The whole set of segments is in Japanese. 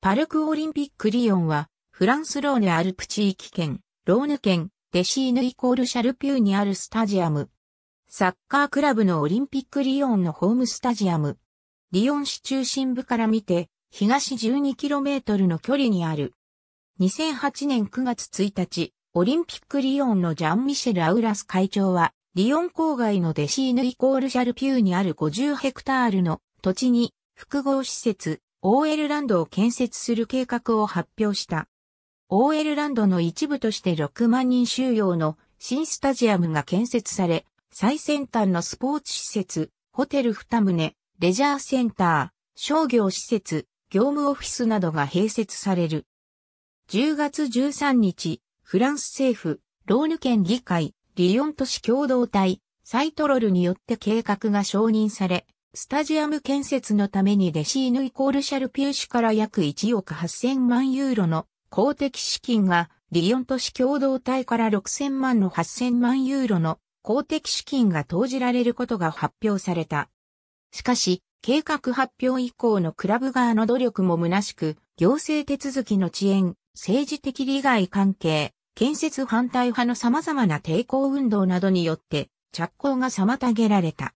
パルクオリンピックリヨンは、フランスローネアルプ地域圏、ローヌ県、デシーヌイコールシャルピューにあるスタジアム。サッカークラブのオリンピックリヨンのホームスタジアム。リヨン市中心部から見て、東 12km の距離にある。2008年9月1日、オリンピックリヨンのジャン・ミシェル・アウラス会長は、リヨン郊外のデシーヌイコールシャルピューにある50ヘクタールの土地に複合施設、OL ランドを建設する計画を発表した。OL ランドの一部として6万人収容の新スタジアムが建設され、最先端のスポーツ施設、ホテル2棟、レジャーセンター、商業施設、業務オフィスなどが併設される。10月13日、フランス政府、ローヌ県議会、リヨン都市共同体、サイトロルによって計画が承認され、スタジアム建設のためにレシーヌイコールシャルピューシュから約1億8000万ユーロの公的資金がリヨン都市共同体から6000万の8000万ユーロの公的資金が投じられることが発表された。しかし、計画発表以降のクラブ側の努力も虚しく、行政手続きの遅延、政治的利害関係、建設反対派の様々な抵抗運動などによって着工が妨げられた。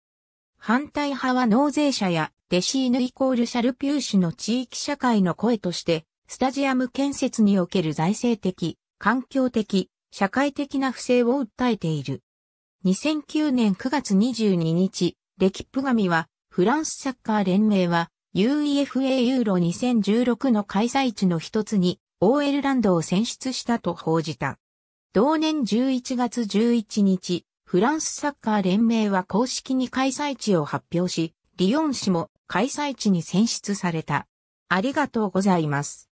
反対派は納税者やデシーヌイコールシャルピューシュの地域社会の声として、スタジアム建設における財政的、環境的、社会的な不正を訴えている。2009年9月22日、レキップ紙は、フランスサッカー連盟は、UEFA ユーロ2016の開催地の一つに、OL ランドを選出したと報じた。同年11月11日、フランスサッカー連盟は公式に開催地を発表し、リヨン市も開催地に選出された。ありがとうございます。